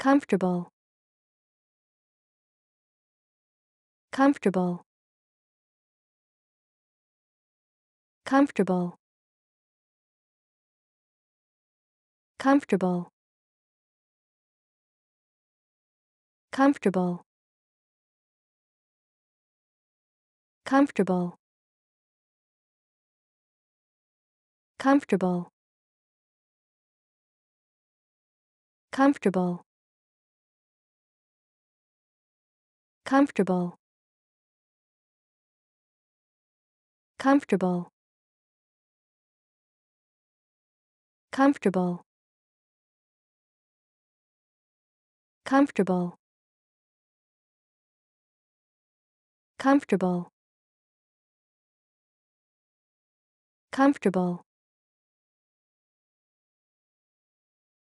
Comfortable. Comfortable. Comfortable. Comfortable. Comfortable. Comfortable. Comfortable. Comfortable. Comfortable. Comfortable. Comfortable. Comfortable. Comfortable. Comfortable.